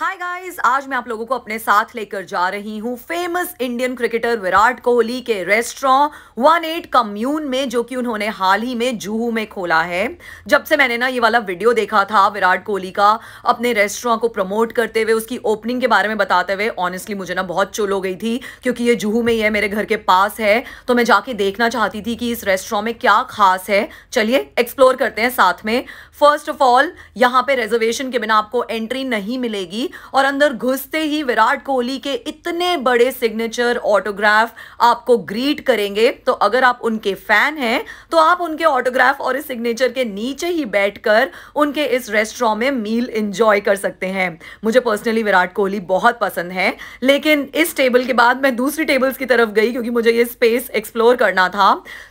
hi guys आज मैं आप लोगों को अपने साथ लेकर जा रही हूँ famous Indian cricketer Virat Kohli के रेस्टोरेंट वन एट कम्यून में जो कि उन्होंने हाल ही में जूहू में खोला है जब से मैंने ना ये वाला वीडियो देखा था विराट कोहली का अपने रेस्टोरेंट को प्रमोट करते हुए उसकी ओपनिंग के बारे में बताते हुए ऑनेस्टली मुझे ना बहुत चुल हो गई थी क्योंकि ये जूहू में ही है मेरे घर के पास है तो मैं जाके देखना चाहती थी कि इस रेस्टोरेंट में क्या खास है चलिए एक्सप्लोर करते हैं साथ में फर्स्ट ऑफ ऑल यहाँ पे रिजर्वेशन के बिना आपको एंट्री नहीं मिलेगी और अंदर घुसते ही विराट कोहली के इतने बड़े सिग्नेचर ऑटोग्राफ आपको ग्रीट करेंगे तो अगर आप उनके फैन हैं तो आप उनके ऑटोग्राफ और इस सिग्नेचर के नीचे ही बैठकर उनके इस रेस्टोरेंट में मील इंजॉय कर सकते हैं मुझे पर्सनली विराट कोहली बहुत पसंद है लेकिन इस टेबल के बाद मैं दूसरी टेबल्स की तरफ गई क्योंकि मुझे ये स्पेस एक्सप्लोर करना था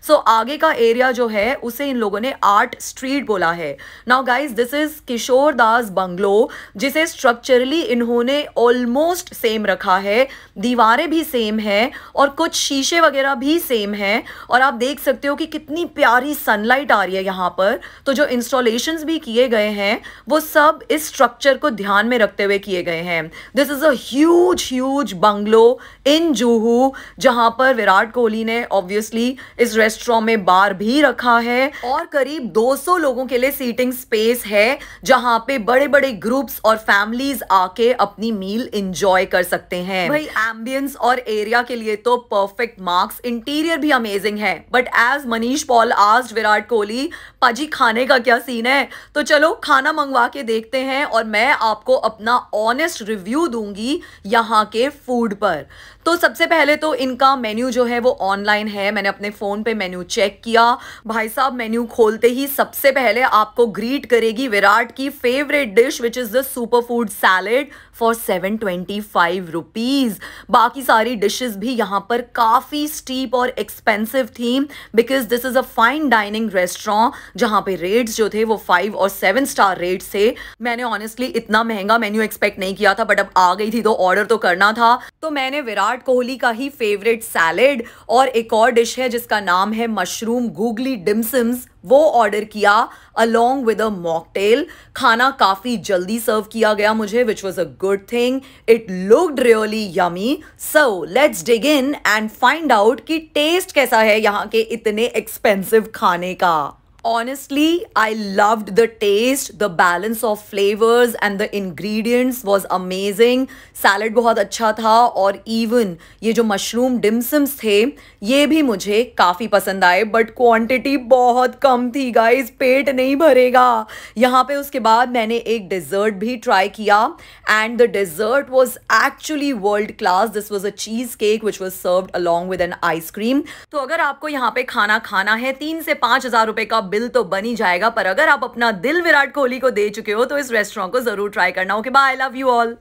सो so, आगे का एरिया जो है उसे इन लोगों ने आर्ट स्ट्रीट बोला है now guys this is Kishore Das bungalow जिसे स्ट्रक्चर जनरली इन्होंने ऑलमोस्ट सेम रखा है दीवारें भी सेम है और कुछ शीशे वगैरह भी सेम है और आप देख सकते हो कि कितनी प्यारी सनलाइट आ रही है यहाँ पर तो जो इंस्टॉलेशंस भी किए गए हैं वो सब इस स्ट्रक्चर को ध्यान में रखते हुए किए गए हैं this is a huge bungalow in Juhu जहाँ पर विराट कोहली ने ऑब्वियसली इस रेस्टोरेंट में बार भी रखा है और करीब 200 लोगों के लिए सीटिंग स्पेस है जहां पे बड़े बड़े ग्रुप्स और फैमिलीज आके अपनी मील इंजॉय कर सकते हैं भाई एम्बियंस और एरिया के लिए तो परफेक्ट मार्क्स इंटीरियर भी अमेजिंग है बट एज मनीष पॉल आज विराट कोहली पाजी खाने का क्या सीन है तो चलो खाना मंगवा के देखते हैं और मैं आपको अपना ऑनेस्ट रिव्यू दूंगी यहाँ के फूड पर तो सबसे पहले तो इनका मेन्यू जो है वो ऑनलाइन है मैंने अपने फ़ोन पे मेन्यू चेक किया भाई साहब मेन्यू खोलते ही सबसे पहले आपको ग्रीट करेगी विराट की favourite dish which is the super food salad salad for seven twenty five rupees बाकी सारी डिशेस भी यहाँ पर काफ़ी स्टीप और एक्सपेंसिव थी because this is a fine dining restaurant जहाँ पे रेट्स जो थे वो फाइव और सेवन स्टार रेट थे मैंने ऑनेस्टली इतना महंगा मेन्यू एक्सपेक्ट नहीं किया था बट अब आ गई थी तो ऑर्डर तो करना था तो मैंने विराट कोहली का ही फेवरेट सैलेड और एक और डिश है जिसका नाम है मशरूम गूगली डिमसिम्स वो ऑर्डर किया अलोंग विद अ मॉकटेल खाना काफ़ी जल्दी सर्व किया गया मुझे which was a good thing it looked really yummy so let's dig in and find out कि टेस्ट कैसा है यहाँ के इतने एक्सपेंसिव खाने का honestly i loved the taste the balance of flavors and the ingredients was amazing salad बहुत अच्छा था और even ये जो मशरूम डिमसम्स थे ये भी मुझे काफ़ी पसंद आए बट क्वांटिटी बहुत कम थी गाइस पेट नहीं भरेगा यहाँ पे उसके बाद मैंने एक डिज़र्ट भी ट्राई किया and the dessert was actually world class this was a cheesecake which was served along with an ice cream तो अगर आपको यहाँ पे खाना खाना है तीन से पाँच हज़ार रुपये का बिल बिल तो बन ही जाएगा पर अगर आप अपना दिल विराट कोहली को दे चुके हो तो इस रेस्टोरेंट को जरूर ट्राई करना okay bye I love you all